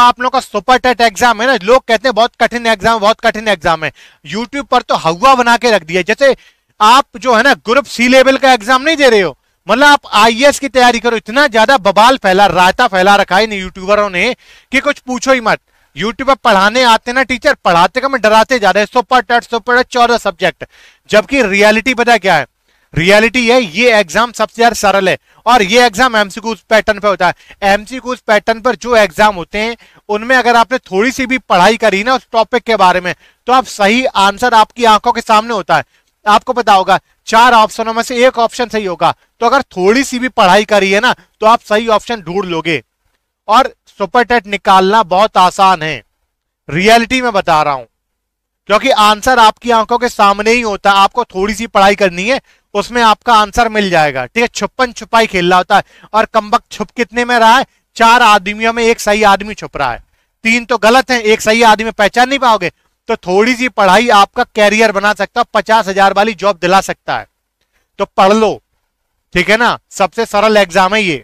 आप लोग का सुपर टेट एग्जाम है ना लोग कहते हैं बहुत कठिन एग्जाम बहुत कठिन एग्जाम है यूट्यूब पर तो हवा बना के रख दिया जैसे आप जो है ना ग्रुप सी लेवल का एग्जाम नहीं दे रहे हो मतलब आप आईएएस e की तैयारी करो इतना ज्यादा बबाल फैला रायता फैला रखा है यूट्यूबरों ने कि कुछ पूछो ही मत यूट्यूब पर पढ़ाने आते ना टीचर पढ़ाते मैं डराते जा रहे हैं सुपर टेट सुपर टेट चौदह सब्जेक्ट जबकि रियलिटी पता क्या है रियलिटी है ये एग्जाम सबसे ज्यादा सरल है और ये एग्जाम एमसीक्यूज पैटर्न पे होता है एमसीक्यूज पैटर्न पर जो एग्जाम होते हैं उनमें अगर आपने थोड़ी सी भी पढ़ाई करी ना उस टॉपिक के बारे में तो आप सही आंसर आपकी आंखों के सामने होता है आपको पता होगा चार ऑप्शनों में से एक ऑप्शन सही होगा तो अगर थोड़ी सी भी पढ़ाई करी है ना तो आप सही ऑप्शन ढूंढ लोगे और सुपर टेट निकालना बहुत आसान है रियलिटी में बता रहा हूं क्योंकि आंसर आपकी आंखों के सामने ही होता है आपको थोड़ी सी पढ़ाई करनी है उसमें आपका आंसर मिल जाएगा ठीक है छुपन छुपाई खेल रहा होता है और कंबक छुप कितने में रहा है चार आदमियों में एक सही आदमी छुप रहा है तीन तो गलत है एक सही आदमी पहचान नहीं पाओगे तो थोड़ी सी पढ़ाई आपका कैरियर बना सकता है पचास हजार वाली जॉब दिला सकता है तो पढ़ लो ठीक है ना सबसे सरल एग्जाम है ये